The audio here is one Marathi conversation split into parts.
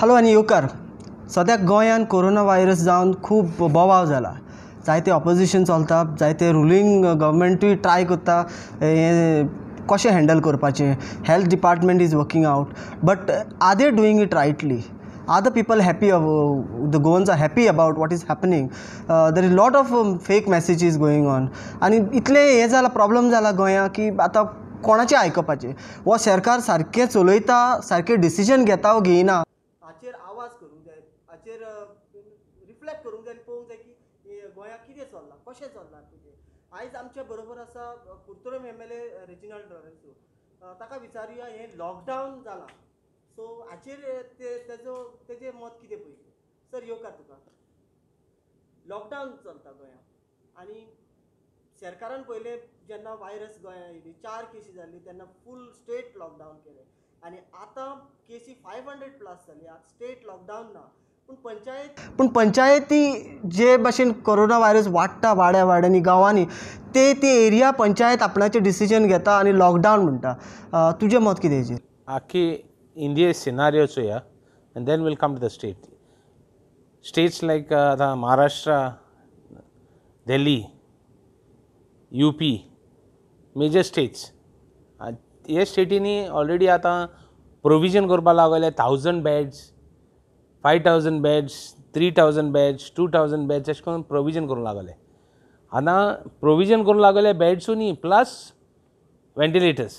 हॅलो आणि योकार सध्या गोंयांत कोरोना व्हायरस जाऊन खूप बोवाव झाला जायते ऑपोजिशन चलता जायते रुलींग गव्हर्मेंटूय ट्राय करता हे कसे हँडल करपाचें health department is working out but are they doing it rightly are the people happy the Goans are happy about what is happening there is lot of fake messages of on आणि इतले हे झाला प्रॉब्लेम झाला गोया की आता कोणाचे आयकपाचें व सरकार सारखे चलयता सारखे डिसिजन घेता हो घेईना कसे चल्लां तुजें आयज आमच्या बरोबर असा Curtorim M L A regional डॉरेसू ताका विचारूया हे लॉकडाऊन झाला सो हाचेर ते तेजो तेजें मत कितें पहिले सर का तुका लॉकडावन चलता गोंयांत आनी सरकारान पयलें जेन्ना व्हायरस गोंयांत येयली चार केसी जाल्ली तेन्ना फूल स्टेट लॉकडावन केलें आनी आतां केसी फायव हंड्रेड प्लस जाली आतां स्टेट लॉकडावन ना पण पंचायती जे भाशेन कोरोना व्हायरस वाडटा वाड्या वाड्यांनी गांवांनी ते ते एरिया पंचायत आपणाचे डिसिजन घेता आणि लॉकडाऊन म्हणता तुझे मत किती हेजेर आख्खी इंडिये सिनारियो चोया and then will come to the state states like आता Maharashtra Delhi U P major states हे स्टेटींनी ऑलरेडी आता प्रोविजन करपाक लागले thousand beds five thousand beds three thousand beds two thousand beds अशें करून प्रोविजन करूंक लागले आतां प्रोविजन करूंक लागले बॅड्सूय न्ही प्लस वेंटिलेटर्स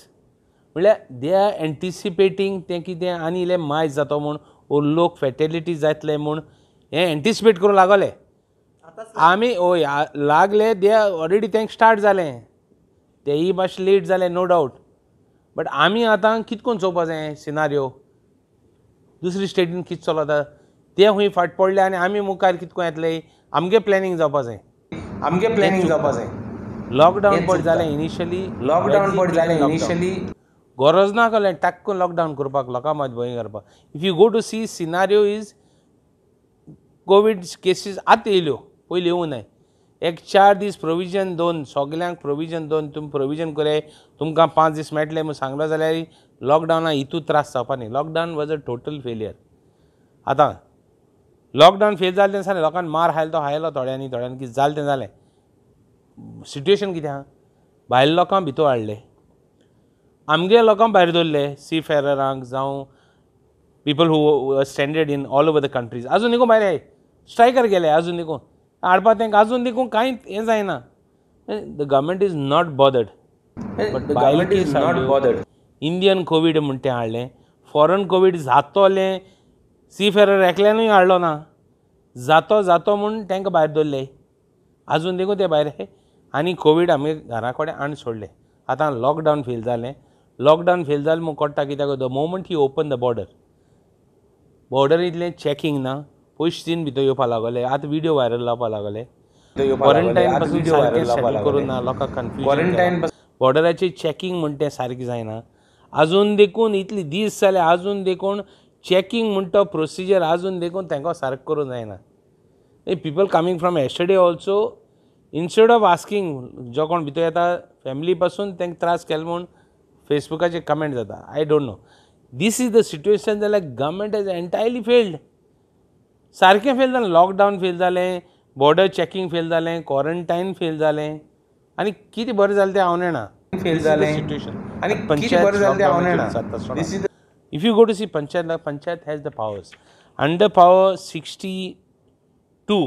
म्हळ्यार दे आर एंटिसिपेटींग तें कितें आनी इल्लें मायज जातो म्हूण ओ लोक फेटेलिटी जातले म्हूण हें एंटिसिपेट करूंक लागले आमी ओय लागले दे ऑलरेडी तेंक स्टार्ट जालें तेयी मातशें लेट जालें नो डावट बट आमी आतां कितकोन चोवपा जाय सिनारियो दुसरी स्टेटीन कित जाता ते खूंय फाट पडले आनी आमी मुखार कितको येतले आमगे प्लॅनिंग जावपा जाय आमगे प्लॅनिंग जावपा जाय लॉकडावन पड जालें इनिशियली लॉकडावन पड जालें इनिशियली गरज ना कले टाक्कून लॉकडावन करपाक लोकां मात भंय करपाक if you go to see scenario is COVID cases आतां येयल्यो पयलीं येवं नाय एक चार दीस प्रोविजन दोन सगल्यांक प्रोविजन दोन तुमी प्रोविजन करे तुमकां पांच दीस मेळटले म्हूण सांगलो जाल्यार लॉकडावना हितू त्रास जावपा न्ही lockdown was a total failure आतां लॉकडावन फेल जालें तें सांगलें लोकांक मार हायलो तो हायलो थोड्यांनी थोड्यांनी कितें जालें तें जालें सिट्युएशन कितें आहा भायल्या लोकांक भितर हाडले आमगे लोकांक भायर दवरले सी फेररांक जावं people who stranded in all over the countries आजून निकून भायर स्ट्रायकर गेले आजून निकून हाडपा अजून आजून देखून कांयच हें जायना the government is not bothered but is not bothered Indian COVID म्हण तें हाडलें फॉरन कोवीड जातोलें सी फेरर एकल्यानूय हाडलो ना जातो जातो म्हूण तेंकां भायर दवरले आजून देखून ते भायर आनी कोवीड आम्ही घरा कडेन आण सोडले आतां लॉकडावन फेल जालें लॉकडावन फेल जालें म्हूण कोडटा कित्याक the moment he open the border border इतलें चॅकिंग ना दिन भितर येवपा लागले आतां व्हिडिओ व्हायरल जावपा लागले क्वॉरंटायन पासून व्हायरल करून ना लोकांक कन्फ्युजन बॉर्डराचें चॅकिंग म्हण तें सारकें जायना आजून देखून इतले दीस जाले आजून देखून चॅकिंग म्हण तो प्रोसिजर आजून देखून तांकां सारको करूंक जायना people coming from yesterday also instead of asking जो कोण भितर येता फॅमिली पासून तांकां त्रास केले म्हूण फेसबुकाचेर कमेंट जाता I don't know this is the situation जाल्यार गव्हर्मेंट इज एन्टायरली फेल्ड सारखे फेल जालें लॉकडाऊन फेल झाले बॉर्डर चेकिंग फेल झाले क्वॉरंटाईन फेल झाले आणि किती बरं झालं ते panchayat if you go to see panchayat panchayat has the powers under power sixty two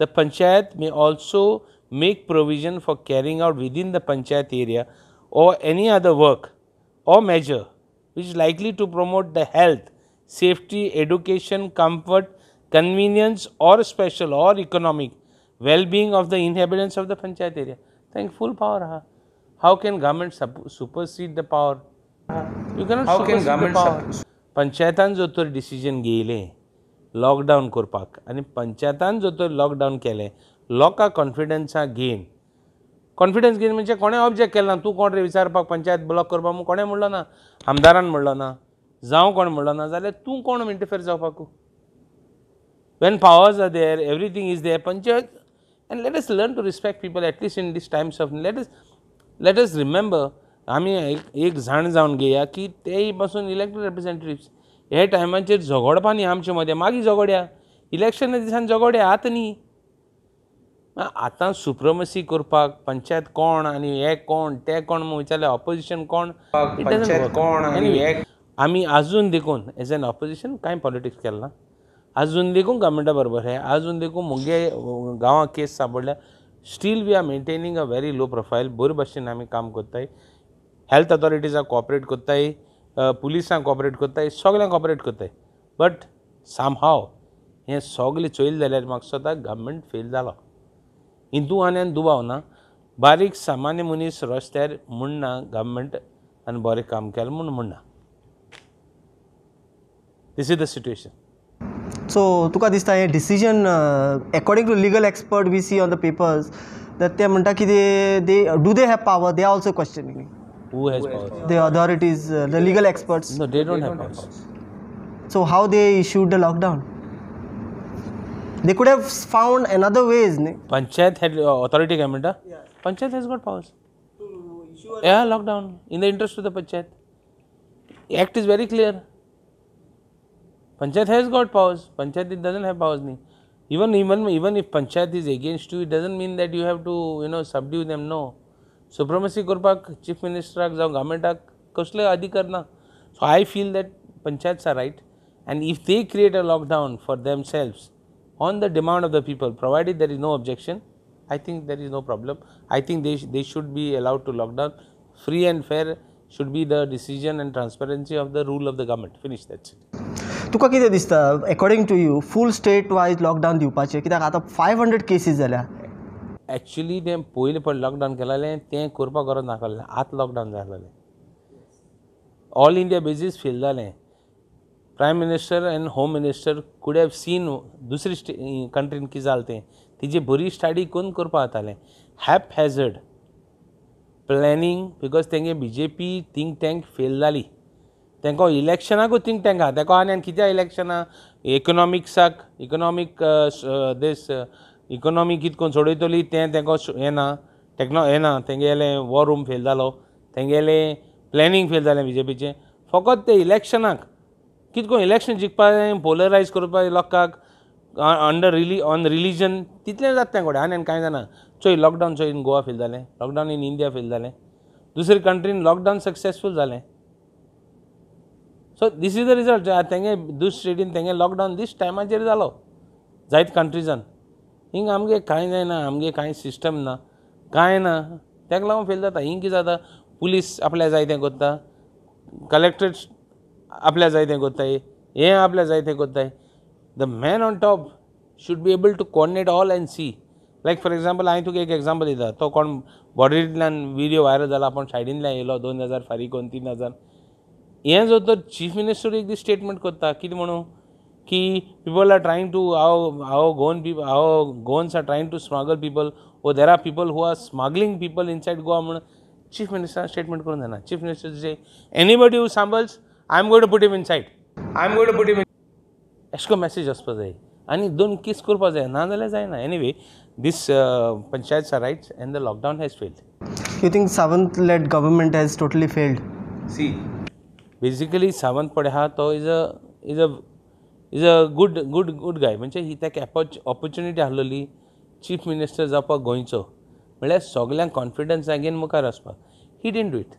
the panchayat may also make provision for carrying out in the panchayat area or any other work or measure which is to promote the health safety education comfort convenience or special or economic well-being of the inhabitants of the panchayat area. Thank full power. Huh? How can government supersede the power? You cannot How supersede can the power. jo tor decision gele lockdown korpak. Ani panchayatan jo tor lockdown kele loka confidence ha gain. Confidence घेन म्हणजे कोणे ऑब्जेक्ट केला तू कोण रे विचारपाक पंचायत ब्लॉक करपा म्हूण कोणें म्हणलो ना आमदारान म्हणलो ना जावं कोण म्हणलो ना जाल्यार तूं कोण इंटरफेर जावपाकू when powers are there everything is there panchayat and let us learn to respect people at least in these times of let us let us remember आम्ही एक एक जाण जावन घेया की तेय पासून इलेक्टेड रिप्रेझेंटेटिव्ह हे टायमाचेर झगडपा न्ही आमचे मदें मागीर झगड्या इलेक्शना दिसान झगड्या आतां न्ही आतां सुप्रमसी करपाक पंचायत कोण आनी हे कोण ते कोण विचारले ऑपोजिशन कोण कोण आनी आमी आजून देखून एज एन ऑपोजिशन कांय पॉलिटिक्स केलां आजून देखून गव्हर्मेंटा बरोबर आहे आजून देखून मुगे गावां केस सांपडल्या still we are maintaining a very low profile बरे भाशेन आम्ही काम कोत्ताय हेल्थ अथॉरिटीजां कॉपरेट कोत्ताय पुलिसांक कॉपरेट कोत्ताय सगळ्यांक कॉपरेट कोत्ताय बट साम हाव हें सगळे चोयल जाल्यार म्हाका स्वता गव्हर्मेंट फेल जालो आनी दुबाव ना बारीक सामान्य मनीस रस्त्यार म्हणना गव्हर्मेंट आनी बरें काम केलें म्हूण म्हणना this is the situation so तुका दिसता हें decision, according to legal expert we see on the papers that ते म्हणटा कितें they they they have power they are Who has power? The authorities, uh, the legal experts. No, they don't have power. So how they issued the lockdown? They could have found another ways. Ne? Panchayat had authority, Kamita. Yeah. Panchayat has got powers. issue a yeah, lockdown in the interest of the panchayat. Act is very clear. panchayat has got powers panchayat it doesn't have powers ni even even even if panchayat is against you it doesn't mean that you have to you know subdue them no supremacy korpak chief minister ak jao government ak kasle so i feel that panchayats are right and if they create a lockdown for themselves on the demand of the people provided there is no objection i think there is no problem i think they they should be allowed to lockdown free and fair should be the decision and transparency of the rule of the government finish that. तुका कितें दिसता according to you full state wise lockdown दिवपाचें कित्याक आतां फायव हंड्रेड केसीस जाल्या एक्चुली तें पयले पण लॉकडावन केलेलें तें करपाक गरज नासलेलें आतां लॉकडावन जालेलें ऑल इंडिया बेजीस फेल जालें prime minister and home minister could have seen दुसरी स्टे कंट्रीन कितें जालें तें तेजी बरी स्टडी करून करपाक जातालें हॅप हॅझर्ड प्लॅनिंग बिकॉज तेंगे बी J P think tank fail जाली तेंको इलेक्शनाकूच थिंग टँक आहा तेका आनी आनी कित्या इलेक्शना इकनॉमिक्साक इकनॉमीक देश इकनॉमी कित करून सोडयतली तें तेंको हें ना टॅक्नो हें ना तेंगेलें वॉर रूम फेल जालो तेंगेलें प्लॅनिंग फेल जालें बी जे पीचें फकत ते इलेक्शनाक कितको इलेक्शन जाय पोलरायज करपाचें लोकांक अंडर रिली ऑन रिलीजन तितलें जाता तें कडेन आनी आनी कांय जाना चोय लॉकडावन चोय इन गोवा फेल जालें लॉकडावन इन इंडिया फेल जालें दुसरे कंट्रीन लॉकडावन सक्सेसफूल जालें so this is the result तेंगे दुस स्टेटीन तेंगे लॉकडावन दीस टायमाचेर जालो जायत कंट्रीजान हिंग आमगे कांय जायना आमगे कांय सिस्टम ना कांय ना तेका लागून फेल जाता हिंग कितें जाता पुलीस आपल्या जाय तें कोत्ता कलेक्ट्रेट आपल्या जाय तें कोत्ताय हें आपल्या जाय तें कोत्ताय the man on top should be able to coordinate all and see like for example हांवें तुका एक एग्जाम्पल दिता तो कोण बॉडींतल्यान व्हिडियो व्हायरल जाला आपण सायडींतल्यान येयलो दोन हजार फारीक कोण तीन हजार हें जो तर चीफ मिनिस्टर एक दीस स्टेटमेंट करता कितें म्हणू की पीपल आर ट्रायंग टू हांव हांव गोवन हांव Goans R trying to smuggle people O there are people who R smuggling people inside Goa म्हूण चीफ मिनिस्टर स्टेटमेंट करूंक देना चीफ मिनिस्टर जे एनीबडी हू सांबल्स आय एम गोड टू पुट इम इन सायड आय एम गोड टू पुट इम एश को मॅसेज आसपा जाय आनी दोन केस करपा जाय ना जाल्यार जायना anyway this panchayat are rights and the lockdown has failed you think Sawant led government has totally failed see basically सावंतपडे हा तो is a is a is a good good good guy म्हणजे ही ताका ऑपॉर्च्युनिटी आसलेली चीफ मिनिस्टर जावपाक गोंयचो म्हळ्यार सगल्यांक कॉन्फिडन्स घेवन मुखार वचपाक he didn't do it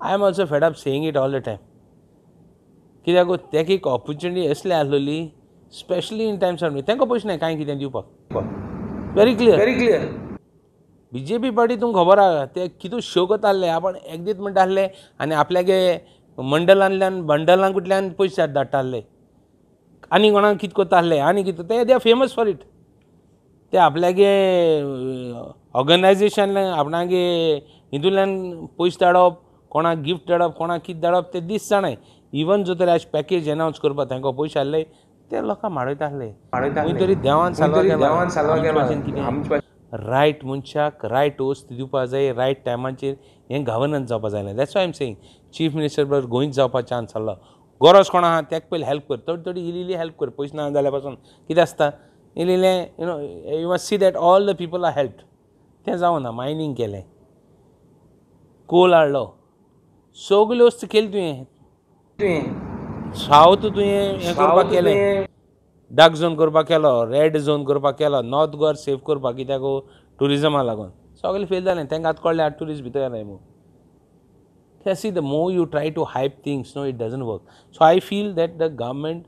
I am also fed up saying it all the time कित्याक ताका एक ऑपॉर्च्युनिटी असली आसलेली स्पेशली इन टायम्स ऑफ तांकां पयशे ना कांय कितें दिवपाक very clear very clear B J P party तुमकां खबर आसा ते कितू शो कोता आपण एकदीत म्हणटा आणि आनी आपल्यागे मंडलांतल्यान मंडलांकडल्यान पयशे धाडटाले आनी कोणाक कित कोताले आनी कितें ते they are famous for it ते आपल्यागे ऑर्गनायजेशन आपणागे हितूंतल्यान पयशे धाडप कोणाक गिफ्ट धाडप कोणाक कितें धाडप ते दीस जाणाय इवन जो तरी आज पॅकेज एनावन्स करपा तांकां पयशे आहले ते लोकां माडयताले खंय तरी देवान सांगलो रायट मनशाक रायट वस्त दिवपाक जाय रायट टायमाचेर हें गव्हर्नन्स जावपा जायना that's I am saying chief minister बरोबर गोंयच जावपा चान्स आसलो गरज कोण आहा तेका पयलीं हेल्प कर थोडी थोडी इली इल्ली हेल्प कर पयशे ना जाल्यार पासून कितें आसता इल्ली इल्लें you know you must see that all the people are help तें जावना मायनींग केलें कोल हाडलो सगल्यो वस्त केली तुवें तुवें सावथ तुवें हें करपाक केलें डार्क झोन करपाक केलो रेड झोन करपाक केलो नॉर्थ गोवा सेफ करपाक कित्याक टुरिजमा लागून सगळे फेल जालें तेंकां आतां कळ्ळें आठ टुरिस्ट भितर येनाय मू ते see the more you try to hype things no it doesn't work so I feel that the government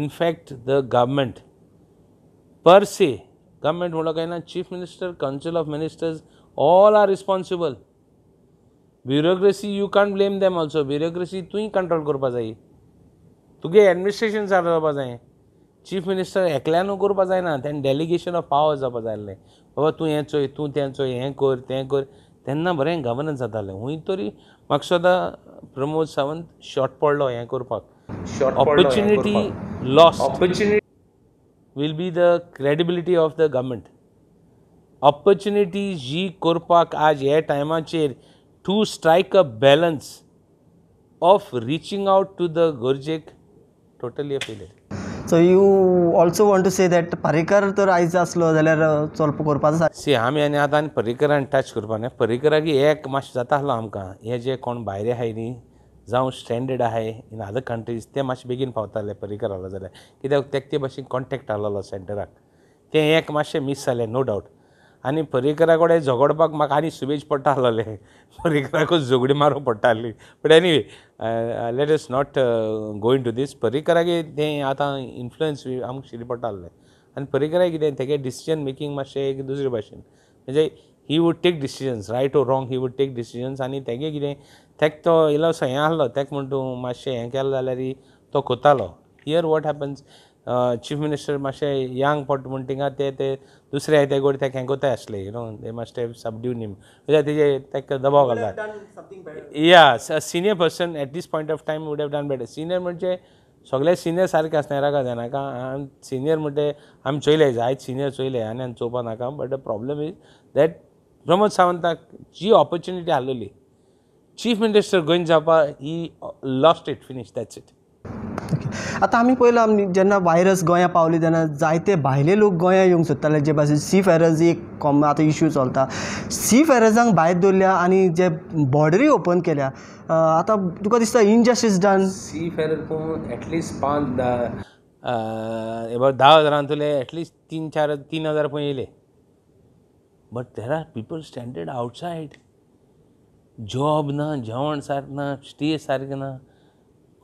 in fact the government per se government म्हणलो काय ना chief minister council of ministers all are responsible bureaucracy you can't blame them also bureaucracy तुवें कंट्रोल करपा जाय तुगे एडमिनिस्ट्रेशन सारपा जाय चीफ मिनिस्टर एकल्यानू करपा जायना तेणें डेलिगेशन ऑफ पावर जावपा जाय आसलें बाबा तूं हें चोय तूं तें चोय हें कर तें कर तेन्ना बरें गवर्नन्स जातालें हूंय तरी म्हाका सदां प्रमोद सावंत शॉर्ट पडलो हें करपाक opportunity loss opportunity will be the credibility of the government opportunity जी करपाक आज हे टायमाचेर to strike a balance of reaching out to the गरजेक totally a failure so you also want to say that Parrikar तर आयज आसलो जाल्यार चोलप करपाचो सा सी आमी आनी आतां आनी पर्रीकरान टच करपा न्ही पर्रीकराक एक मातशें जाता आसलो आमकां हें जें कोण भायर आहाय न्ही जावं स्टँडर्ड आहाय इन अदर कंट्रीज ते मातशें बेगीन पावताले पर्रीकर आसलो जाल्यार कित्याक तेक ते भाशेन कॉन्टेक्ट आसलो सेंटराक तें एक मातशें मीस जालें नो डावट आणि परिकराकडे कडेन झगडपाक म्हाका आनी सुबेज पडटा आहलोलें पर्रिकराकूच झगडी मारूं पडटाली but anyway let uh, is uh, not going to this uh, पर्रिकरागे ते आतां इन्फ्लुएंस आमकां शिरी पडटा आणि आनी पर्रिकराक कितें तेगे डिसिजन मेकींग मातशें एक दुसरे भाशेन म्हणजे he would take decisions right or wrong he would take decisions आनी तेगे कितें तेक तो इल्लोसो हें आहलो तेका म्हण तूं मातशें हें केलें जाल्यार तो कोतालो here what happens chief minister मातशें यांग पोट म्हण तिंगा ते ते दुसरे ते गोड ते हें कोताय आसले यु नो ते सब सब हिम कित्याक तेजे तेका दबाव घालतात या senior person at this point of time would have done better senior म्हणजे सगळे सिनियर सारखे आसना रागा जायनाका सिनियर म्हणटे आमी चोयले आयज सिनियर चोयले आनी आनी चोवपा नाका but the problem is that Pramod सावंताक जी ऑपॉर्च्युनिटी आसलेली चीफ मिनिस्टर गोंय जावपा he lost it finish that's it आतां आमी पयलां आमी जेन्ना वायरस गोंया पावले तेन्ना जायते भायले लोक गोंया येवंक सोदताले जे भाशेन सी फेरस एक कॉम आतां इश्यू चलता सी फेरसांक भायर दवरल्या आनी जे बॉर्डरी ओपन केल्या आतां तुका दिसता इनजस्टीस डन सी फेर पळोवन एटलिस्ट पांच अबावट धा हजारांतले तुले एटलिस्ट तीन चार तीन हजार पळय येयले but there are people stranded outside job ना जेवण सारकें ना स्टे सारकें ना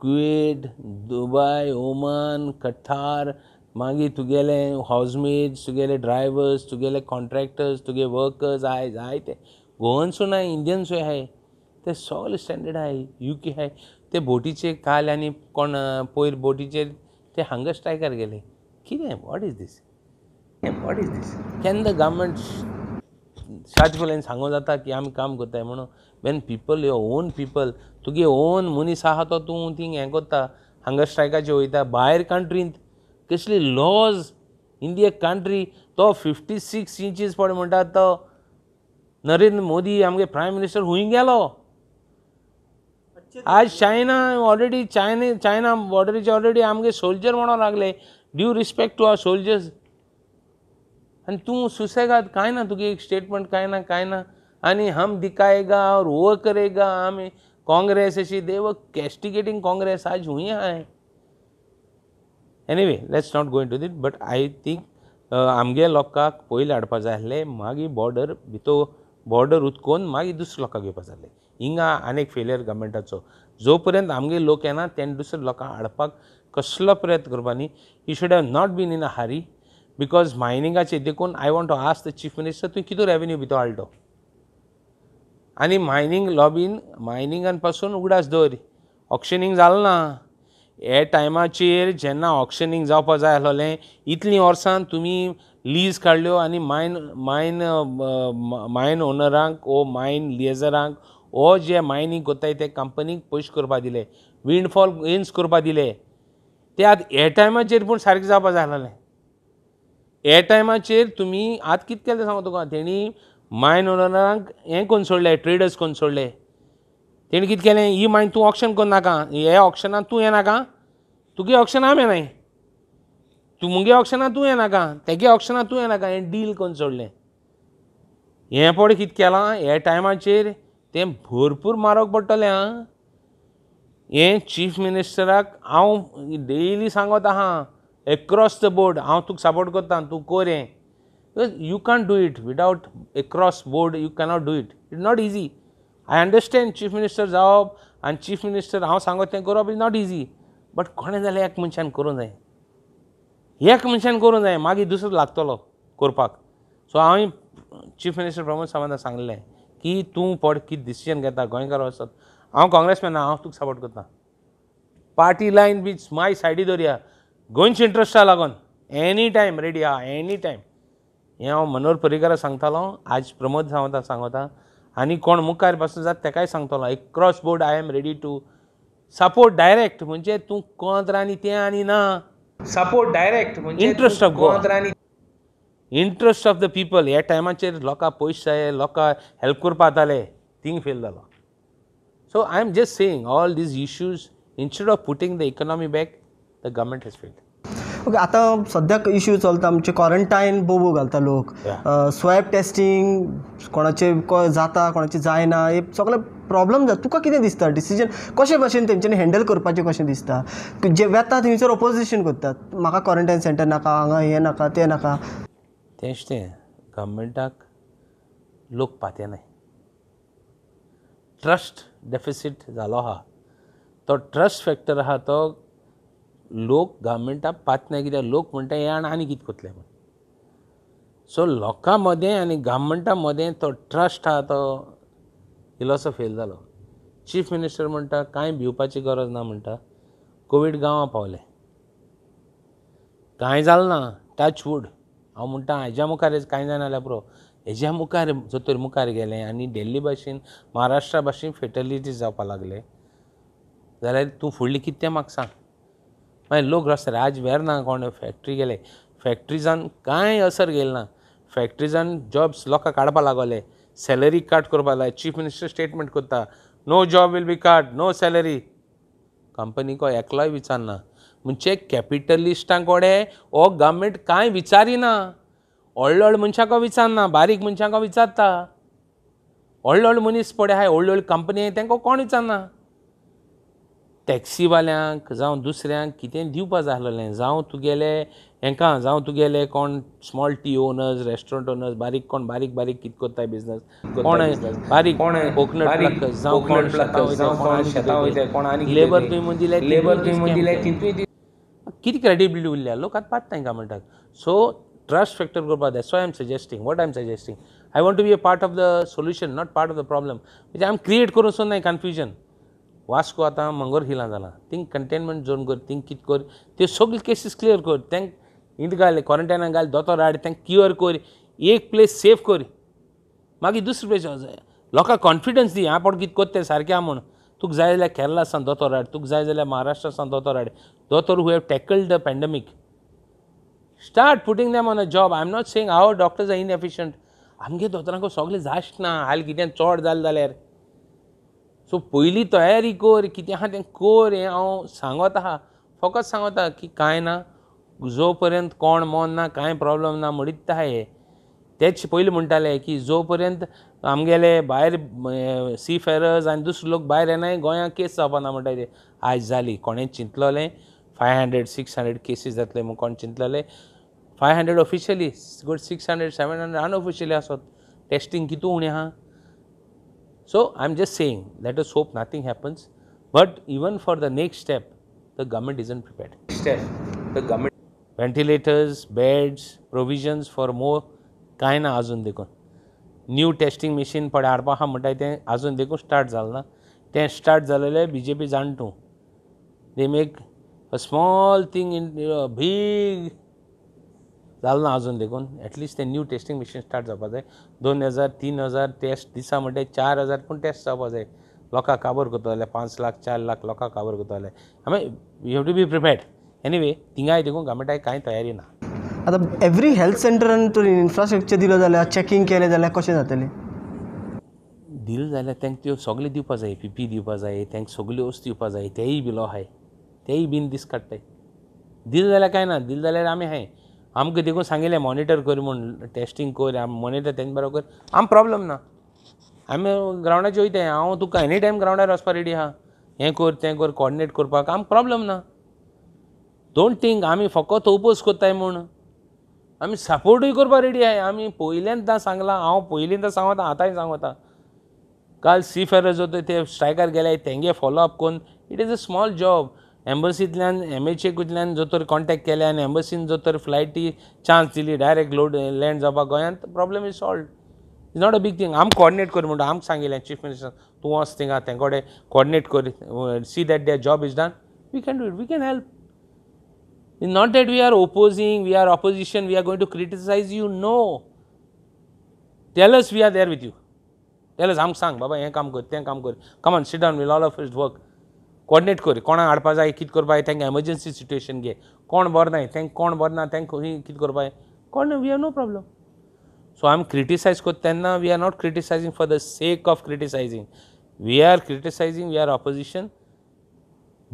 कुवेट दुबय ओमान कठार मागीर तुगेले हावजमेड्स तुगेले ड्रायवर्स तुगेले कॉन्ट्रॅक्टर्स तुगे वर्कर्स आहाय जायते गोवन्सून आहाय इंडियन्सूय आहाय ते सगळे स्टँडर्ड आहाय यू के आहाय ते बोटीचे काल आनी कोण पयर बोटीचेर ते हांगा स्ट्रायकार गेले कितें what is this what is this केन्ना द गव्हर्मेंट शार्जफुलांनी सांगो जाता की आमी काम करताय म्हणून when people your own people तुगे ओन मनीस आहा तो तूं थिंग हें कोत्ता हांगा स्ट्रायकाचेर वयता भायर कंट्रींत कसली लॉज इन दी कंट्री तो फिफ्टी सिक्स इंचीस पड म्हणटा तो नरेंद्र मोदी आमगे प्रायम मिनिस्टर हूंय गेलो आज चायना ऑलरेडी चायने चायना बॉर्डरीचे ऑलरेडी आमगे सोल्जर म्हणू लागले due respect to our soldiers आनी तूं सुसेगाद कांय ना तुगे एक स्टेटमेंट कांय ना कांय ना आणि हम दिखाएगा और वो करेगा हमें कांग्रेस अशी देव कॅस्टिगेटिंग काँग्रेस आज हुई आहे anyway let's not going to that but I think आमगे लोकांक पयलीं हाडपा जाय मागी बॉर्डर भितो बॉर्डर उदकोन मागीर दुसऱ्या लोकांक घेवपा जाय हिंगा आनी एक फेलियर गव्हर्मेंटाचो जो पर्यंत आमगे लोक येना तेन्ना दुसऱ्या लोकांक हाडपाक कसलो प्रयत्न करपा न्ही you should have not been in a hurry because मायनिंगाचे देखून I want to ask the chief minister तुवें कितू रेवेन्यू भितर हाडलो आणि मायनिंग लॉबीन मायनिंगान पासून उगडास दर ऑक्शनिंग झालं ना हे टायमाचेर जेन्ना ऑक्शनींग जावपा जाय आसलोलें इतलीं वर्सां तुमी लीज काडल्यो आनी मायन मायन मायन ओनरांक ओ मायन लिएजरांक ओ जे मायनींग कोत्ताय ते कंपनीक पयशे करपा दिले विंडफॉल गेन्स करपा दिले ते आतां हे टायमाचेर पूण सारकें जावपा जाय आसलें हे टायमाचेर तुमी आतां कित केलें तें सांगो तुका तेणी मायन ओनरांक हें कोन्न सोडलें ट्रेडर्स कोण सोडले तेणें कितें केलें ही मायन तूं ऑप्शन कोन्न नाका हे ऑप्शनांत तूं हें तुगे ऑप्शन हांव येनाय तूं मुगे ऑप्शनांत तूं हें तेगे ऑप्शनांत तूं हें नाका हें डील कोन्न सोडलें हें पळय कितें केलां हे टायमाचेर तें भरपूर मारोग पडटलें आं हें चीफ मिनिस्टराक हांव डेली सांगत आहा एक्रॉस द बोर्ड हांव तुका सपोर्ट करता तूं कोर हें because you can't do it without a cross board you cannot do it it's not easy i understand chief minister job and chief minister how sangate korob is not easy but kone jale ek munchan korun jay ek munchan korun jay magi dusra lagtalo korpak so i chief minister pramod samanda sangle ki tu pod ki decision geta goy kar asat i congress man na tu support karta party line which my side idoria goin interest la lagon any time ready any time हे हांव मनोहर पर्रीकाराक सांगतालो आज प्रमोद सावता सांगता आनी कोण मुखार पासून जात तेकाय सांगतलो एक cross board I am ready to support direct म्हणजे तूं कोंत्र आनी तें आनी ना सपोर्ट डायरेक्ट म्हणजे इंट्रस्ट ऑफ कोंत्र इंट्रस्ट ऑफ द पिपल ह्या टायमाचेर लोकां पयशे जाय लोकां हेल्प करपा जाले थिंग फेल जालो so I am just saying all these issues instead of putting the economy back the government has failed okay आता सध्या इश्यू चलता आमचे क्वारंटाईन बोबो घालता लोक स्वॅब टेस्टिंग कोणाचे जाता कोणाचे जायना हे सगळे प्रॉब्लेम जाता तुका कितें दिसता डिसिजन कशे भाशेन तेंच्यांनी हँडल करपाचे कशें दिसता जे वेता थंयसर ऑपोजिशन करतात म्हाका क्वारंटाईन सेंटर नाका हांगा हें नाका ते नाका तेच तें गव्हर्मेंटाक लोक नाही ट्रस्ट डेफिसीट जालो आहा तो ट्रस्ट फॅक्टर आहा तो लोक गव्हर्मेंटाक पांचनाय कित्याक लोक म्हणटा हे आण आनी कितें कोतलें म्हण सो लोकां मदें आनी गव्हर्मेंटा मदें तो ट्रस्ट आहा तो इल्लोसो फेल जालो चीफ मिनिस्टर म्हणटा कांय भिवपाची गरज ना म्हणटा कोवीड गांवां पावलें कांय जालें ना टच वूड हांव म्हणटा हाज्या मुखार कांय जायना जाल्यार पुरो हेज्या मुखार जर मुखार गेलें आनी डेल्ली भाशेन महाराष्ट्रा भाशेन फेटलिटीज जावपाक लागले जाल्यार तूं फुडलें कितें म्हाका सांग मागीर लोक राज वेर ना कोण फॅक्ट्री गेले फॅक्ट्रीजान कांय असर गेल ना फॅक्ट्रीजान जॉब्स लोकां काडपा लागले सॅलरी कट करपा लागले चीफ मिनिस्टर स्टेटमेंट करता no job will be cut no salary को एकलोय विचारना म्हणजे कॅपिटलिस्टां कोडे हो गव्हर्मेंट कांय विचारिना व्हडलो व्हड मनशांक विचारना बारीक मनशांक विचारता व्हडलो व्हडलो मनीस पडे आहाय व्हडल्यो व्हडली कंपनी आहाय तेंकां कोण विचारना टॅक्सीवाल्यांक जावं दुसऱ्यांक कितें दिवपा जाय आसलोलें जावं तुगेले हांकां जावं तुगेले कोण small tea owners restaurant owners बारीक कोण बारीक बारीक कित कोत्ताय बिजनस कोण बारीक कोण कोकनट जावं कोण कोण लेबर तुवें मदीं लेबर कितें क्रेडिबिलिटी उरल्या लोक आतां पात तांकां म्हणटात सो ट्रस्ट फॅक्टर करपाक जाय so I am suggesting what I am suggesting I want to be a part of the solution not part of the problem म्हणजे आमी क्रिएट करूं सोदनाय कन्फ्युजन वास्को आतां मंगोर हिलां जालां थिंग कंटेनमेंट झोन कर थिंग कित कर त्यो सगल्यो केसीस क्लियर कर तेंक इंत घाल क्वॉरंटायनाक घाल दोतोर हाड तेंक क्युअर कर एक प्लेस सेफ कर मागीर दुसरे प्लेस जाय लोकांक कॉन्फिडन्स दी आपण कित कोत्ता तें सारकें आहा म्हूण तुका जाय जाल्यार केरला सावन दोतोर हाड तुका जाय जाल्यार महाराष्ट्रा सावन दोतोर हाड दोतोर who have tackled the pandemic start putting them on a job I am not saying our doctors are efficient आमगे दोतोरांक सगळे जास्ट ना हाल कितें चड जालें जाल्यार सो पयली तयारी कर कितें आहा तें कर हें हांव सांगत आहा फकत सांगता की कांय ना जो पर्यंत कोण मोन ना कांय प्रॉब्लम ना म्हणीत आहा हे तेच पयलीं म्हणटाले की जो पर्यंत आमगेले भायर सी फेरर्स आनी दुसरे लोक भायर येनाय गोंयांत केस ना म्हणटा ते आयज जाली कोणें चिंतलोलें five hundred six hundred cases जातले म्हूण कोण चिंतलोले five hundred officially good six hundred seven hundred unofficially आसत टेस्टींग कितू उणें आहा So, I am just saying let us hope nothing happens, but even for the next step, the government is not prepared. Step, the government ventilators, beds, provisions for more. New testing machine, padarpaha mataite, azun deko start zalna. Then start zala zalale, BJP zantu. They make a small thing in a you know, big. Jalna ना अजून देखून एटलिस्ट ते न्यू टेस्टींग मशीन स्टार्ट जावपा जाय दोन हजार तीन हजार टेस्ट दिसा म्हणटा चार हजार पूण टेस्ट जावपा जाय लोकांक काबर करतले पांच लाख चार लाख लोकांक काबर करतले आमी you have to be prepared anyway थिंगाय देखून गव्हर्मेंटाक कांय तयारी ना आतां एवरी हेल्थ सेंटरान तर इन्फ्रास्ट्रक्चर दिलो जाल्यार चॅकिंग केलें जाल्यार कशें जातले दिल जाल्यार तांकां त्यो सगळे दिवपा जाय पी पी दिवपा जाय तांकां सगल्यो वस्तू दिवपा जाय तेय बिलो आहाय तेय बीन दीस काडटाय दिल जाल्यार कांय ना दिल जाल्यार आमी आहे आमकां देखून सांगिल्लें मॉनिटर कर म्हूण टॅस्टींग कर मॉनिटर तेंच बरोबर कर आम प्रॉब्लम ना आमी ग्रावंडाचे वयताय हांव तुका एनी टायम ग्रावंडार वचपा रेडी आहा हें कर तें कर कॉर्डिनेट करपाक आमकां प्रॉब्लम ना डोंट थिंक आमी फकत ओपोज कोत्ताय म्हूण आमी सपोर्टूय करपाक रेडी आहाय आमी पयल्यांदा सांगलां हांव पयल्यांदा सांगता आतांय सांगता काल सी फेर होते ते स्ट्रायकार गेले तेंगे अप करून it is a small job एम्बसींतल्यान एम एमएचएकूतल्यान जो तर कॉन्टेक्ट केले आनी एम्बसीन जो तर फ्लायटी चान्स दिली डायरेक्ट लोड लँड जावपाक गोंयांत problem is solve is not a big thing आम कॉर्डिनेट कर म्हणटा आमकां सांगिल्लें चीफ मिनिस्टर तूं वच थिंगा तेंकोडे कोडे कर see that the job is done we can do it we can help is not that we are opposing we are opposition we are going to criticise you no tell us we are there with you tell us आमकां सांग बाबा हें काम कर तें काम कर come on sit will all of is work coordinate कर कोणाक हाडपा जाय कितें करपा जाय तांकां एमरजंसी सिट्युएशन घे कोण बरो नाय तांकां कोण बरो ना तांकां खंय कितें करपा जाय कोण we have no problem so आमी क्रिटिसायज करता तेन्ना we are not criticising for the sake of criticising we are criticising we are opposition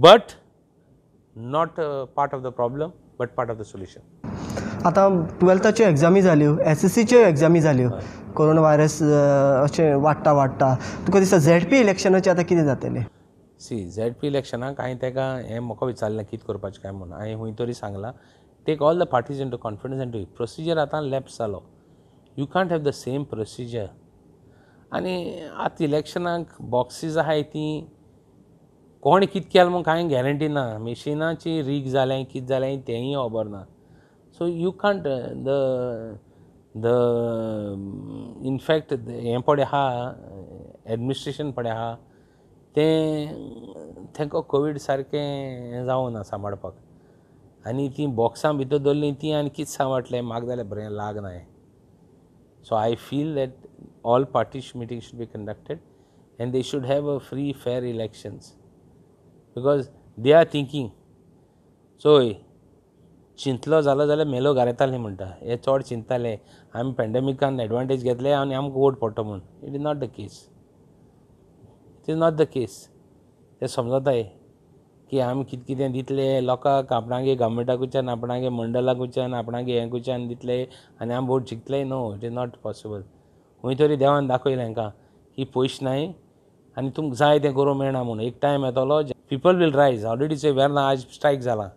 but not part of the problem but part of the solution आतां टुवेल्थाच्यो एग्जामी जाल्यो एस एस सीच्यो एग्जामी जाल्यो कोरोना व्हायरस अशें वाडटा वाडटा तुका दिसता झॅड पी इलेक्शनाचें आतां कितें जातलें सी झॅड पी इलेक्शनाक हांवें तेका हें म्हाका विचारलें कितें करपाचें काय म्हणून हांवें हूंय तरी सांगलां take all the parties in to confidence and to procedure आतां लॅप्स जालो you can't have the same procedure आनी आतां इलेक्शनाक बॉक्सीस आहाय तीं कोण कितें केलें म्हूण कांय गॅरंटी ना मिशिनाची रीग जालें कितें जालें तेंय खबर ना so you can't the the in fact हें पडे आहा एडमिनिस्ट्रेशन पडे आहा तें तांकां कोवीड सारकें हें ना सांबाळपाक आनी तीं बॉक्सां भितर दवरलीं तीं आनी कितें सांबाळटलें म्हाका जाल्यार बरें लागना हें so I feel that all party meeting should be conducted and they should have a free fair elections because they are thinking सोय चिंतलो जालो जाल्यार मेलो घालतालें म्हणटा हे चड चिंतताले आमी पेंडेमिकान एडवांटेज घेतले आनी आमकां वोट पडटो म्हूण it is not the case it is not the case तें समजताय की आमी कित कितें दितले लोकांक आपणागे गव्हर्मेंटाकुच्यान आपणागे मंडलाकुच्यान आपणागे हेकुच्यान दितले आनी आमी वोट जिखतले no it is not possible खंय तरी देवान दाखयलें हांकां की पयशे नाय आनी तुमकां जाय तें करूंक मेळना म्हणून एक टायम येतलो पिपल वील रायज ऑलरेडी चोय ना आज स्ट्रायक जाला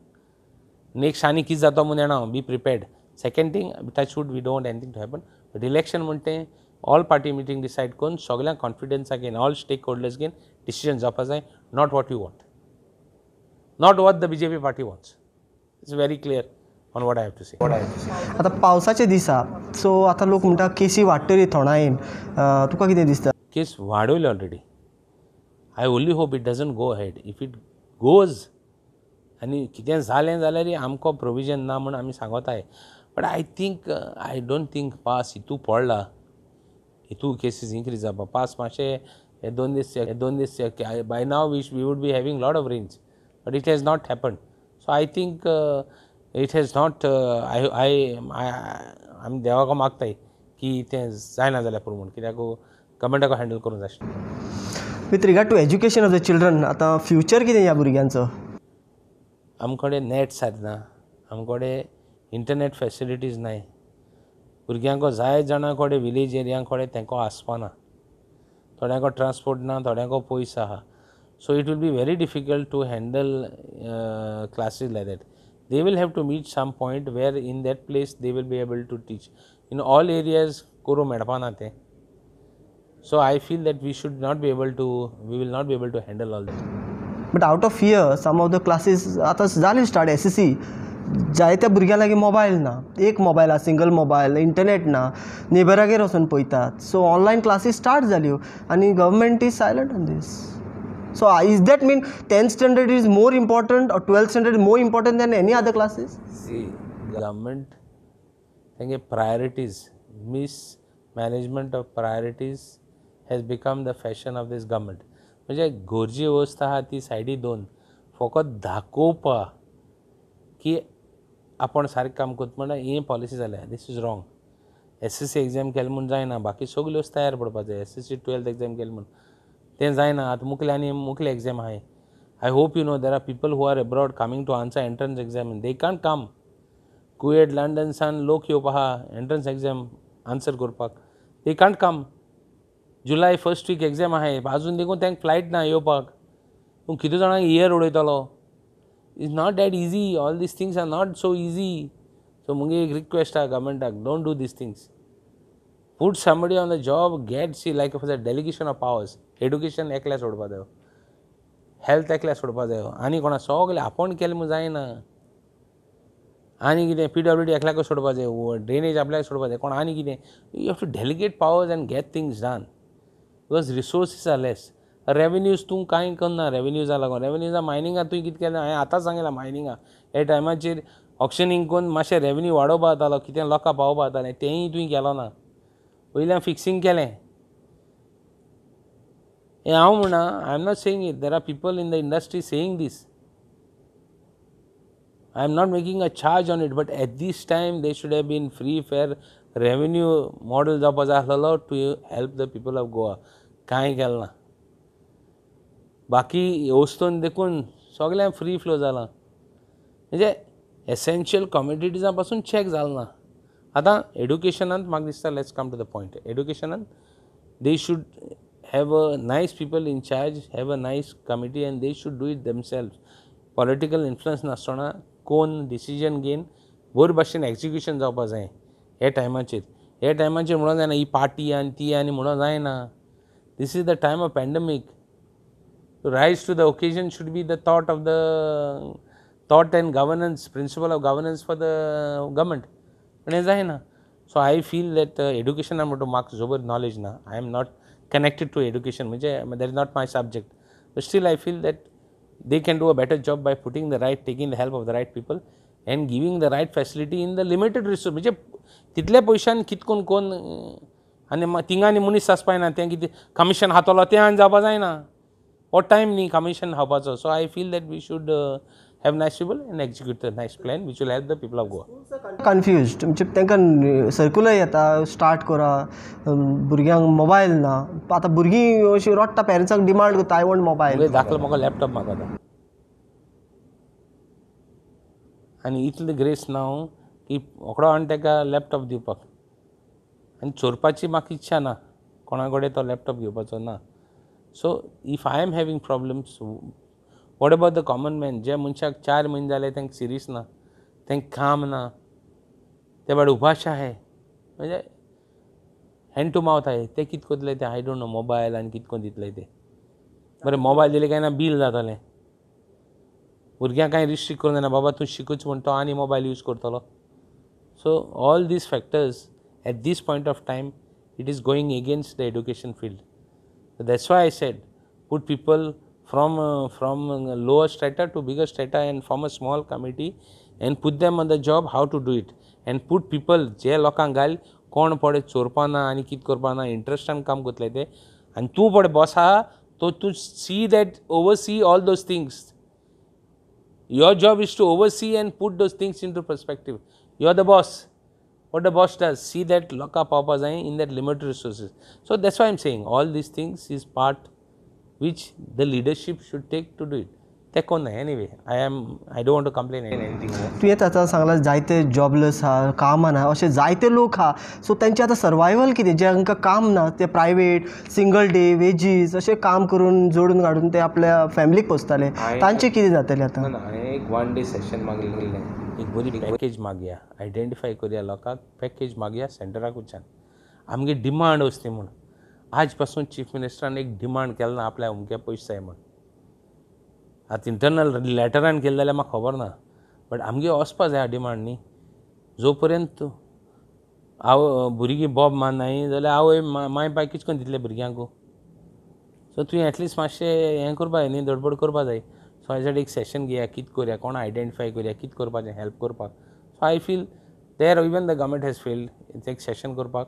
नेक्स्ट आनी कितें जाता म्हूण येणा be prepared second thing touch should we don't anything to happen but election म्हणटा तें ऑल पार्टी मिटींग डिसईड करून सगळ्यां कॉन्फिडंस ऑल स्टेक होल्डर्स घेऊन डिसिजन जाय not what you want not what the B J P party wants it's very clear on what I have to seen see आता पावसाचे दिसा सो आता लोक म्हणतात केसी वाडटली थोडा तुका कितें दिसता केस वाडयले already I only hope it doesn't go ahead if it goes आणि किती झाले जे आमक म्हूण आमी I but I think I don't think pass इतू पडला हे टू केसीस जावपा पास मातशे हे दोन दीस हे दोन दीस by now wish we would be having lot of rains but it has not happen so I think it has not I I आमी देवाक मागताय की तें जायना जाल्यार पूण म्हूण कित्याक गव्हर्मेंटाक हँडल करूंक जाय with regard to education of the children आतां फ्युचर कितें ह्या भुरग्यांचो आमकडे नेट सारना आमकडे इंटरनेट फॅसिलिटीज नाय भुरग्यांक जाय जाणां कोडे विलेज एरियांक कोडे तेंका आसपाना थोड्यांक ट्रान्सपोर्ट ना थोड्यांक पयस आहा So it will be very difficult to handle classes like that. they will have to meet some point where in that place they will be able to teach in all areas kuru medapana te so i feel that we should not be able to we will not be able to handle all that but out of fear some of the classes atas jali start ssc जायत्या भुरग्यां लागीं मोबायल ना एक मोबायल आसा सिंगल मोबायल इंटरनेट ना नेबरागेर वचून पळयतात सो ऑनलायन क्लासीस स्टार्ट जाल्यो आनी government is silent on this so is that mean tenth standard is more important or twelfth standard more important than any other classes government तेंगे priorities mismanagement of priorities has become the fashion of this government म्हणजे गोरजी अवस्था आहा ती सायडी दोन फकत दाखोवपा की आपण सारखं काम करत म्हणजे ही पॉलिसी झाल्या this is wrong S S C exam केलं म्हणून जायना बाकी सगल्यो तयार पडपा जाय S S C twelfth exam केलं म्हणून ते जायना आतां मुकले आणि मुकले एग्जाम आहे I hope you know there are people who are abroad coming to answer entrance exam they can't come Kuwait London सान लोक येवपा आहा एंट्रन्स एग्जाम आन्सर करपाक they can't come July first week exam आहाय अजून देखून त्यांना फ्लायट ना येवपाक तूं किती जाणांक इयर उडयतलो it's not that easy. All these things are not so easy. So मुझे एक request है government आग don't do these things. Put somebody on the job, get see like for the delegation of powers. Education एकल्या whatever. Health हेल्थ एकल्या सोडपा जायो. आनी कोणा सगळे आपण केले म्हूण जायना. आनी कितें पी डब्ल्यू डी एकल्याक सोडपा जाय ड्रेनेज आपल्याक सोडपा जाय कोण आनी कितें you have to delegate revenues तूं कांय करना रेवेन्यूजा लागून रेवेन्यूजा मायनिंगा तुवें कितें केलें हांवें आतां सांगलां मायनिंगा हे टायमाचेर ऑप्शनींग करून मातशें रेवेन्यू वाडोवपा जातालो कितें लोकां पावोवपा जातालें तेंय तुवें केलो ना वयल्यान फिक्सींग केलें हें हांव म्हणा I am not saying it there are people in the industry saying this I am not making a charge on it but at this time they should have been free fair revenue model जावपा जाय आसलेलो to help the people of Goa कांय केलें ना बाकी वस्तून देखून सगळ्यां फ्री फ्लो जाला म्हणजे एसेन्शियल कमोडिटिजां पासून चॅक जाल ना आतां एडुकेशनांत म्हाका दिसता let's come to the point एडुकेशनांत they should have a nice people in charge have a nice committee and they should do it self political influence नासतना कोण डिसिजन घेन बरे भाशेन एक्झिक्युशन जावपाक जाय हे टायमाचेर हे टायमाचेर म्हणून जायना ही पार्टी आनी ती आनी म्हणून जायना this is the time of pandemic rise to the occasion should be the thought of the thought and governance principle of governance for the government. So I feel that uh, education I am going to mark over knowledge na. I am not connected to education. That is not my subject. But still I feel that they can do a better job by putting the right, taking the help of the right people and giving the right facility in the limited resource. म्हणजे तितल्या पयशान कितकोन कोण आनी तिंगा आनी मनीस आसपाना तें कितें कमिशन हातोलो तें हांवें जायना what time नी commission how much so i feel that we should uh, have nice people and execute a nice plan which will help the people of म्हणजे सर्कुलर येता स्टार्ट करा भुरग्यांक मोबायल ना आता भुरगीं अशीं रोडटा डिमांड करता आय वॉन्ट मोबायल दाखलो म्हाका लॅपटॉप म्हाका आतां आनी इतलें ग्रेस ना की रोखडो लॅपटॉप दिवपाक आनी चोरपाची म्हाका इच्छा ना कोणा तो लॅपटॉप घेवपाचो ना so if I am having problems what about the common man जे मनशाक चार म्हयने जाले तांकां सिरीस ना तांकां काम ना ते भायर उपाशा आहे म्हणजे हँड टू माउथ आहे ते कित दिले ते आय डोंट नो मोबाईल आनी कितको दितले ते बरें मोबायल दिले काय ना बील जातलें भुरग्यांक कांय रिस्ट्रिक्ट करूंक जायना बाबा तूं शिकूच म्हूण तो आनी मोबायल यूज करतलो so all these factors at this point of time it is going against the education field That's why I said put people from uh, from uh, lower strata to bigger strata and form a small committee and put them on the job how to do it and put people जे लोकांक घाल कोण पडे चोरपाना आनी कित करपाना इंट्रस्टान काम करतले ते आनी तूं पडे बॉस आहा तो तूं see that over see all your job is to oversee and put those things into perspective you are the boss what the boss does see that lock up opposite in that limited resources so that's why i'm saying all these things is part which the leadership should take to do it ते कोण नाही anyway I am I don't to complain anything तुवें आतां सांगलां जायते जॉबलेस हा काम ना अशे जायते लोक हा सो तेंचे आतां सर्वायवल कितें जे काम ना ते प्रायवेट सिंगल डे वेजीस अशें काम करून जोडून काडून ते आपल्या फॅमिलीक पोसताले तांचें कितें जातलें आतां एक वन डे सेशन मागलेलें एक बरी पॅकेज मागया आयडेंटिफाय करया लोकांक पॅकेज मागया सेंटराकूच्यान आमगे डिमांड वचली म्हूण आज पासून चीफ मिनिस्टरान एक डिमांड केलो ना आपल्या अमके पयशे जाय म्हूण आतां इंटरनल लॅटरान केलें जाल्यार म्हाका खबर ना बट आमगे वचपा जाय डिमांड न्ही जो पर्यंत आव भुरगीं बॉब मारनाय जाल्यार आवय माय बाय करून दितले भुरग्यांक सो तुवें एटलिस्ट मातशें हें करपा जाय न्ही धडपड करपा जाय खंयच्या एक सेशन घेया कित करया कोण आयडेंटिफाय करया कित करपाचें हेल्प करपाक so I feel there even the government has failed एक सेशन करपाक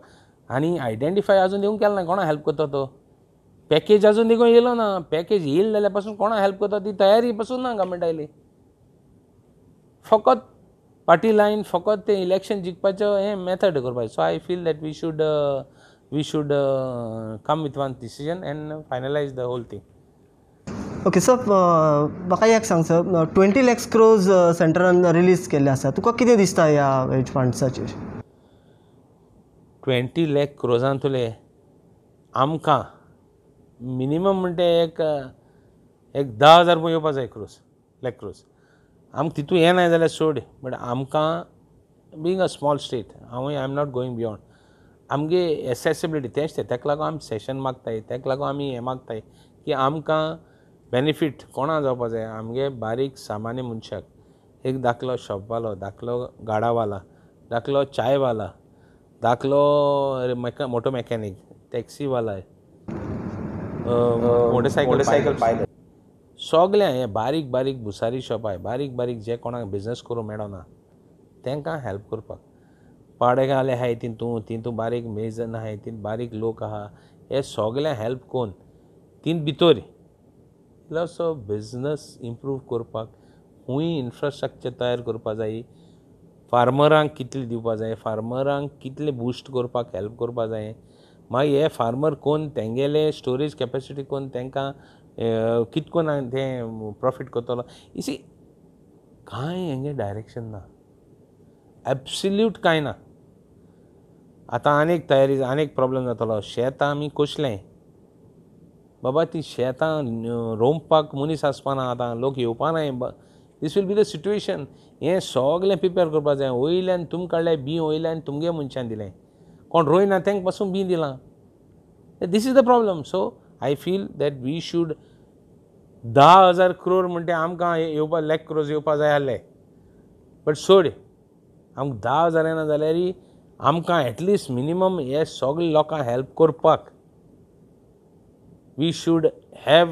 आनी आयडेंटिफाय अजून देऊन केलें ना कोणा हेल्प करता तो पॅकेज अजून देखून येयलो ना पॅकेज येयल जाल्यार पासून कोणा हेल्प करता ती तयारी पासून ना गवमेंट आयली फकत पार्टी लायन फकत ते इलेक्शन जिखपाचो हें मेथड करपाचें so I feel that we should we should come with one decision and finalise the whole thing okay sir म्हाका एक सांग सर ट्वेंटी लॅक्स क्रोज सेंटरान रिलीज केल्ले आसा तुका कितें दिसता ह्या हेज फंड्साचेर ट्वेंटी लॅक क्रोजांतले आमकां मिनिमम म्हणटा एक uh, एक धा हजार रुपया येवपा जाय क्रोज लॅक क्रोज आमकां तितू हें ना जाल्यार सोड बट आमकां बींग अ स्मॉल स्टेट हांवूय I am not going beyond आमगे एसेसिबिलिटी तेंच तें ताका लागून आमी सेशन मागताय ताका लागून आमी हें मागताय की आमकां बेनिफीट कोणा जावपा जाय आमगे बारीक सामान्य मनशाक एक दाखल शॉपवालो धाकलो गाडावाला धाकलो चायवाला धाकलो मेका मोटो मॅकॅनीक टॅक्सीवाला मोटरसायकल पायलट सगळ्या हे बारीक बारीक भुसारी शॉप आहे बारीक बारीक जे कोणाक बिझनेस करूंक मेळना तांकां हेल्प करपाक पाडेगाले आहाय तीन तितूं बारीक मेजन आहाय तीन बारीक लोक आहा हे सगळ्यां हेल्प कोन तीन भितोर प्लस ऑफ इम्प्रूव करपाक खूंय इन्फ्रास्ट्रक्चर तयार करपा जायी फार्मरांक कितले दिवपा जाय फार्मरांक कितले बुस्ट करपाक हेल्प करपा जाय मागीर हे फार्मर कोण तेंगेले स्टोरेज कॅपेसिटी कोण तांकां कितकोन ते प्रॉफीट करतलो इसी कांय हेंगे डायरेक्शन ना एब्सोल्यूट कांय ना आतां आनीक तयारी आनीक प्रॉब्लम जातलो शेत आमी कसलें बाबा ती शेतां रोंवपाक मनीस आसपाना आतां लोक येवपाना हें this will be the situation हें सगलें प्रिपेर करपा जाय वयल्यान तुम काडलें बी वयल्यान तुमगे मनशान दिलें कोण रोयना तांकां पासून बीं दिलां this is the problem so I feel that we should धा हजार क्रोर म्हणटा आमकां येवपा लॅक क्रोर्स येवपा जाय आसले बट सोड आमकां धा हजार येना जाल्यार आमकां एटलिस्ट मिनिमम हे सगळे लोकांक हेल्प करपाक we should have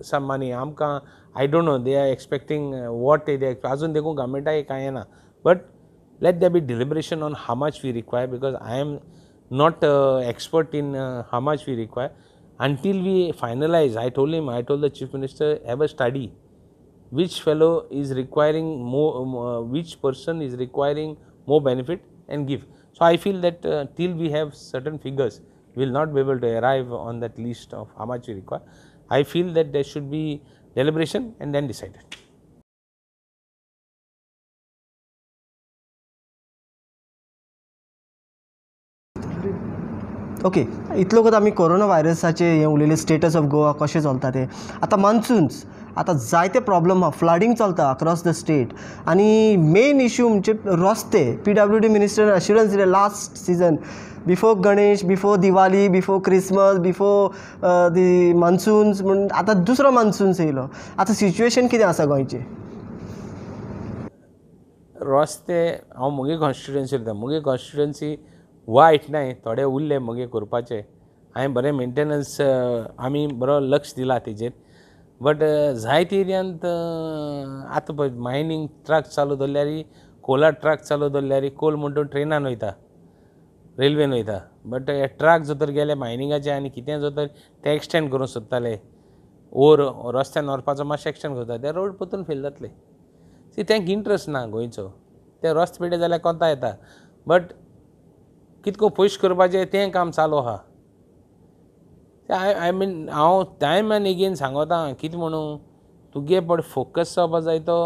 some money. Amka, I don't know, they are expecting uh, what they are expecting. Dekho, government hai na. But let there be deliberation on how much we require because I am not uh, expert in uh, how much we require. Until we finalize, I told him, I told the Chief Minister, have a study which fellow is requiring more, uh, which person is requiring more benefit and give. So, I feel that uh, till we have certain figures, will not be able to arrive on that list of how much you require. I feel that there should be deliberation and then decided. Okay okay, इतलो कोत आमी कोरोना व्हायरसाचे हे उलयले स्टेटस ऑफ गोवा कशें चलता ते आतां मान्सून्स आतां जायते प्रॉब्लम आहा फ्लडींग चलता अक्रॉस द स्टेट आनी मेन इश्यू म्हणजे रस्ते पी डब्ल्यू डी मिनिस्टर दिले last season before Ganesh before Diwali before Christmas before the monsoons म्हण आतां दुसरो मान्सून्स येयलो आता सिच्युएशन किती असा गोयचे रस्ते हांव मुगे कॉन्स्टिट्युएन्सी उलयतां मुगे कॉन्स्टिट्युएन्सी वायट नाय थोडे उरले मुगे करपाचे हांवें बरें मेंटेनन्स आमी बरो लक्ष दिला तेजेर बट जायते एरियांत आतां पळय मायनींग ट्रक चालू दवरल्यारी कोला ट्रक चालू दवरल्यारी कोल म्हणटून ट्रेनान वयता रेल्वेन वयता बट हे ट्रक जो तर गेले मायनिंगाचे आनी कितें जो तर ते एक्सटेंड करूंक सोदताले ओर रस्त्यान व्हरपाचो मातशें एक्सटेंड करता ते रोड परतून फेल जातले सी तेंक इंट्रस्ट ना गोंयचो ते रस्ते पेटे जाल्यार कोता येता बट कितको पयशे करपाचें तें काम चालू आहा आय आय मीन हांव टायम एगेन सांगता कितें म्हणू तुगे पण फोकस जावपा जाय तो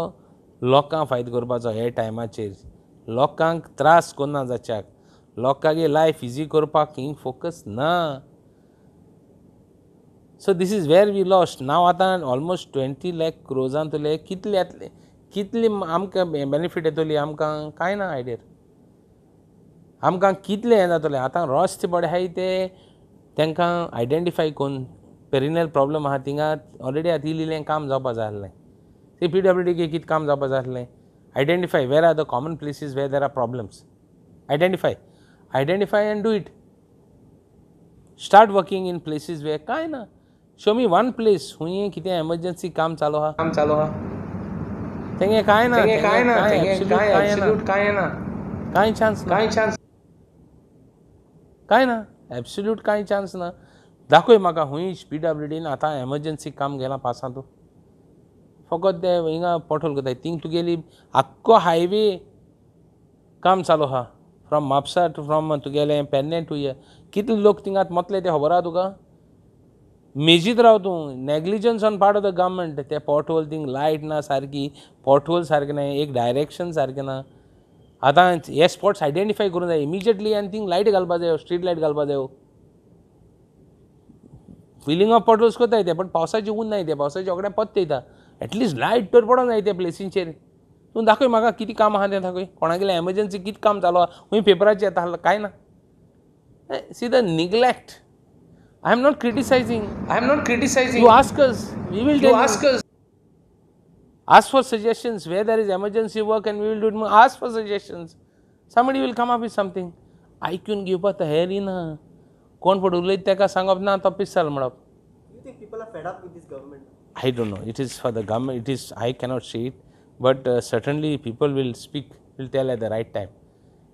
लोकांक फायदो करपाचो हे टायमाचेर लोकांक त्रास करना जाच्याक लोकांगे लायफ इजी करपाक हिंग फोकस ना so this is where we lost now आतां ऑलमोस्ट ट्वेंटी लॅक क्रोजान तुले कितले येतले कितली आमकां बेनिफीट येतली आमकां कांय ना आयडियर आमकां कितलें हें जातलें आतां रोस्ट बडे आहाय ते तांकां आयडेंटिफाय करून पेरिनल प्रॉब्लम आहा थिंगा ऑलरेडी आतां इल्लें काम जावपा जाय आसलें ते पी डब्ल्यू कित काम जावपा जाय आसलें identify where are the common places where there are problems identify identify and do it. Start working in places वे काय ना शो मी वन प्लेस हुंय कितें एमर्जन्सी काम चालू हा काम चालू हा तेंगे काय ना तेंगे काय ना तेंगे काय एब्सोल्यूट काय ना काय चान्स ना काय चान्स काय ना एब्सोल्यूट काय चान्स ना दाखोय म्हाका हुंय पी डब्ल्यू आतां एमर्जन्सी काम गेलां पासां तूं फकत ते हिंगा पोटोल कोताय थिंग तुगेली आख्खो हायवे काम चालू हा फ्रॉम म्हापसा टू फ्रॉम तुगेलें पेडणें टू ये कितले लोक थिंगात मतले ते खबर आहा तुका मेजीत राव तूं negligence on part of the government ते पॉटहोल थिंग लायट ना सारकी पॉटहोल सारकें ना एक डायरेक्शन सारकें ना आतां हे स्पॉट्स आयडेंटिफाय करूंक जाय इमिजिएटली आनी थिंग लायट घालपा जायो स्ट्रीट लायट घालपा जायो फिलिंग ऑफ पॉटहोल्स कोताय ते पण पावसाचे ऊन ते पावसाचे रोकडे पत्त येता एटलीस्ट लायट तर पडू जाय त्या प्लेसींचेर तू दाखय म्हाका कितें काम आहा तें दाखय कोणागेलें एमर्जन्सी कितें काम चालू आहा खूंय पेपराचे येता आसलो कांय ना see the neglect I am not criticising I am not criticising you asks we will do askers ask for suggestions way there is emergency work and we will do it ask for suggestions somebody will come up with something आयकून घेवपा तयारी इन कोण पड उलयत ताका सांगप ना तो पिसल म्हणप I don't know it is for the government it is I cannot see it but uh, certainly people will speak will tell at the right time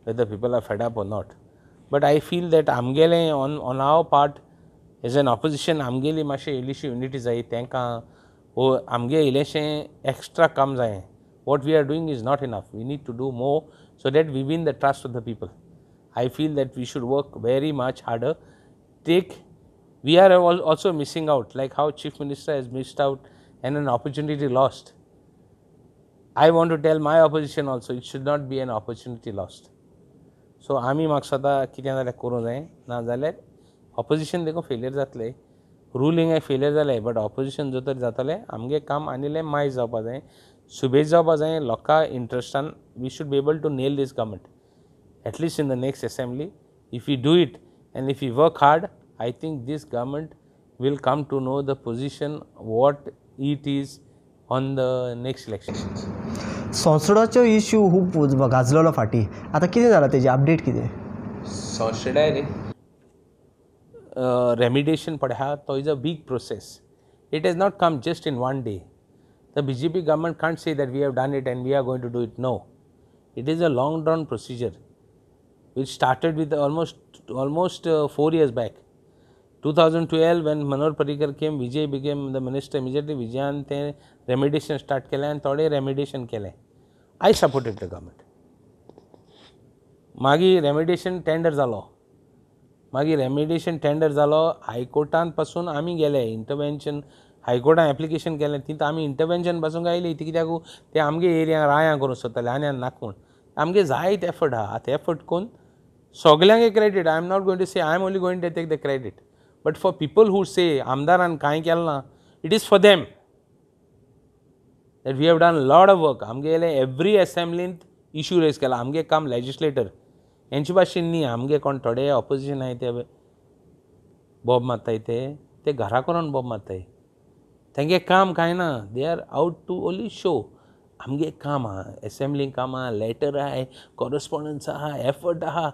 whether people are fed up or not but i feel that amgele on on our part as an opposition Amgele मातशें इल्लीशी Unity जाय तांकां ओ आमगे Elishi extra comes. What we are doing is not enough. We need to do more so that we win the trust of the people. I feel that we should work very much harder. Take, we are also missing out like how chief minister has missed out and an opportunity lost I want to tell my opposition also, it should not be an opportunity lost. So, I am going na tell opposition is failure failure. Ruling is a failure, but opposition is a amge kam am going to my job. Subhay job is a We should be able to nail this government. At least in the next assembly, if we do it and if we work hard, I think this government will come to know the position, what it is on the next election. सोसडाचो इश्यू खूप गाजलेलो फाटी आता किती जालां त्याची अपडेट कितें सोसडाय रे रेमिडेशन पड हा तो is a big process it is not come just in one day the B J P government can't say that we have done it and we are going to do it no it is a long run procedure which started with almost almost four years back 2012 when Manohar Parrikar Vijay be became the minister immediately विजयान ते रेमिडेशन स्टार्ट केलं आणि थोडे रेमिडेशन केले आय सपोर्टेड द गवर्मेंट मागीर रेमिडेशन टेंडर जालो मागीर रेमिडेशन टेंडर जालो हायकोर्टान पासून आमी गेले इंटरवेंशन हायकोर्टान एप्लिकेशन केलें तिथं आमी इंटरवेन्शन पासून आयली ती कित्याक ते आमगे एरिया राया करूंक सोदताले आनी नाकून आमगे जायत एफर्ट आहा आतां एफर्ट कोन सगल्यांक credit I am not going to say I am only going to take the credit but for people who say आमदारान कांय केलें ना it is for them that we have done lot of work आमगेले एवरी असेंब्लींत इश्यू रेज केला आमगे काम लेजिस्लेटर हेंचे भाशेन न्ही आमगे कोण थोडे ऑपोजिशन आय ते बॉब मारताय ते ते घरा करून बॉब मारताय तेंगे काम कांय ना they are out to only show आमगे काम आहा एसेंब्लींग काम आहा लॅटर आहाय कॉरस्पॉन्डन्स आहा एफर्ट आहा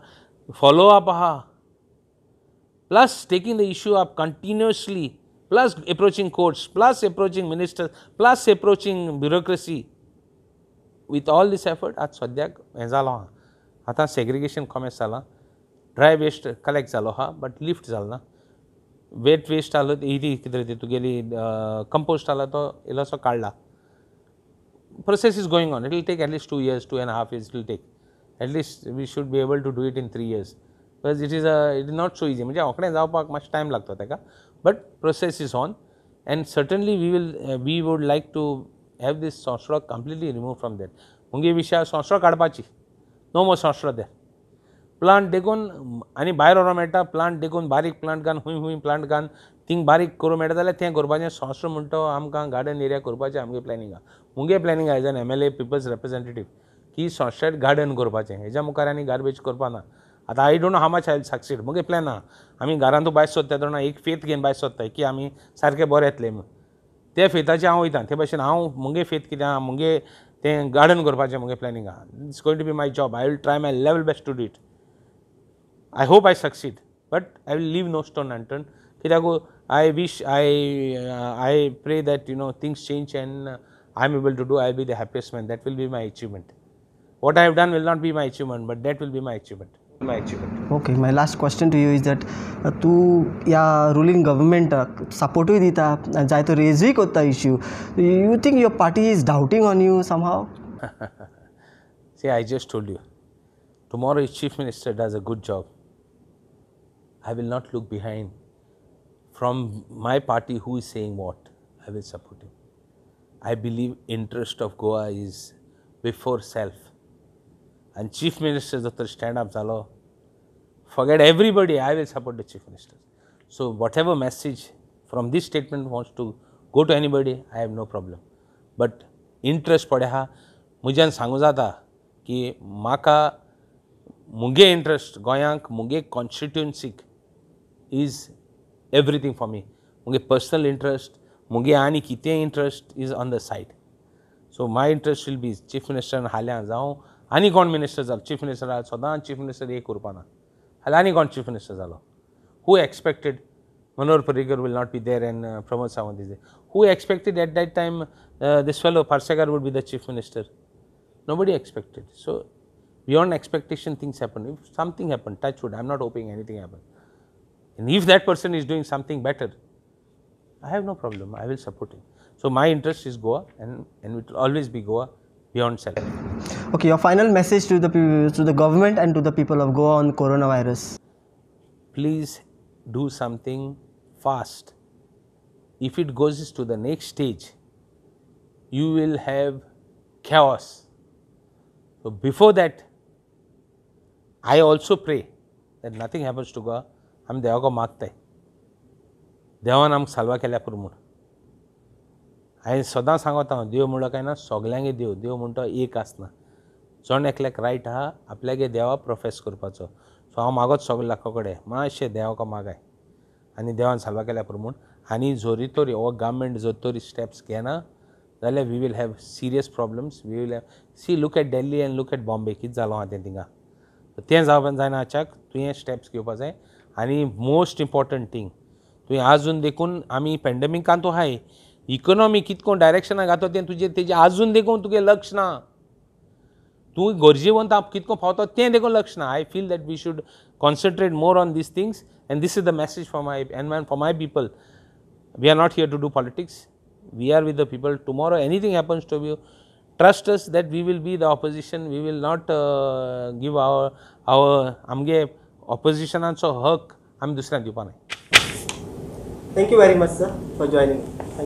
फॉलोअप आहा plus taking the issue up continuously, plus approaching courts, plus approaching ministers, plus approaching bureaucracy. With all this effort, at Swadhyag, Mezaloha, Atha segregation comes sala, dry waste collect zaloha, but lift zalna. Wet waste alo, idi it is to geli, compost ala to ilasa kalda. Process is going on. It will take at least two years, two and a half years it will take. At least we should be able to do it in three years. Because it is a it is not so easy म्हणजे रोखडें जावपाक मातशें टायम लागता ताका but process is on and certainly we will we would like to have this Sanskrit completely remove from that मुगे विषया संस्कृत काडपाची नो मो संस्कृत दे प्लांट देखून आनी भायर व्हरों मेळटा प्लांट देखून बारीक प्लांट घान हूंय हूंय प्लांट घान थिंग बारीक करूं मेळटा जाल्यार तें करपाचें सोंसरो म्हणटा आमकां गार्डन एरिया करपाचें आमगे प्लॅनिंग आहा मुगे प्लॅनिंग आहा as an M L A peoples representative की संस्कृत गार्डन करपाचें हेज्या मुखार आनी गार्बेज करपा आतां I don't know how much I succeed मुगे प्लॅन आहा आमी घरांतू भायर सोदता तेन्ना एक फेत घेवन भायर सोदताय की आमी सारके बरें येतले म्हूण त्या फेताचे हांव वयतां ते भशेन हांव मुगे फेत कितें आहा मुगे तें गार्डन करपाचें मुगे प्लॅनिंग आहा it's going to be my job I will try my level best to do it I hope I succeed but I will leave no stone अँटन कित्याक I wish I I pray that you know things change and I am able to do I be the happiest man that will be my achievement what I have done will not be my achievement but that will be my achievement okay my last question to you is that તું या रुलिंग गव्हर्मेंटाक सपोर्टूय दिता जायतो रेजूय करता issue you think your party is doubting on you somehow See, I just told you, tomorrow if Chief Minister does a good job, I will not look behind from my party who is saying what. I will support him. I believe interest of Goa is before self and chief ministers Dr. stand up Zalo. Forget everybody, I will support the chief minister. So whatever message from this statement wants to go to anybody, I have no problem. But interest पडे हा म्हज्यान सांगू जाता की म्हाका interest, goyank गोंयांक मुगे is everything for me. मी personal interest, इंट्रस्ट मुगे आनी कितें interest is on the side so my interest will be chief मिनिस्टरान हाल्यां जावं आनी कोण मिनिस्टर chief minister, मिनिस्टर आलो सदां चीफ मिनिस्टर एक उरपाना chief आनी कोण चीफ मिनिस्टर जालो हू Manohar Parrikar will not be there and promote uh, Pramod Who expected at that time uh, this fellow Parsekar would be the chief minister? Nobody expected. So, beyond expectation things happen. If something happened, touch wood, I am not hoping anything happen. And if that person is doing something better, I have no problem, I will support him. So, my interest is Goa and, and it will always be Goa beyond salary. Okay, your final message to the to the government and to the people of Goa on coronavirus. Please do something fast. If it goes to the next stage, you will have chaos. So before that, I also pray that nothing happens to Goa. आमी देवाको मागताय देवान Deva naam salva kela म्हणून हांवें सदां सांगता हांव देव म्हणलो काय ना सोगल्यांगे देव देव तो एक आसना जण एकल्याक रायट आहा आपल्यागे देवा प्रोफेस करपाचो सो हांव सगळे सगळ्या कडेन मातशें देवाक मागाय आनी देवान सल्ला केल्या प्रमाण आनी जोरी तोरी हो गव्हर्मेंट जर स्टेप्स घेना जाल्यार we will have serious problems we will have see look at Delhi and look at Bombay कितें जालो आहा तें तिंगा तें जावपाक जायना आच्याक तुवें स्टेप्स घेवपाक जाय आनी मोस्ट इम्पॉर्टंट थींग तुवें आजून देखून आमी पेंडेमिकांतू आहाय इकॉनॉमी कितको डायरेक्शनाक घातो तें तुजें तेजें आजून देखून तुगे लक्ष ना तू गरजेवंत कितको फावतो तें देखून लक्ष ना I feel that we should concentrate more on these things and this is the message for my man for my people we are not here to do politics we are with the people tomorrow anything happens to be trust us that we will be the opposition we will not give our our आमगे ऑपोजिशनाचो हक आमी दुसऱ्यांक दिवपा नाही thank you very much sir for joining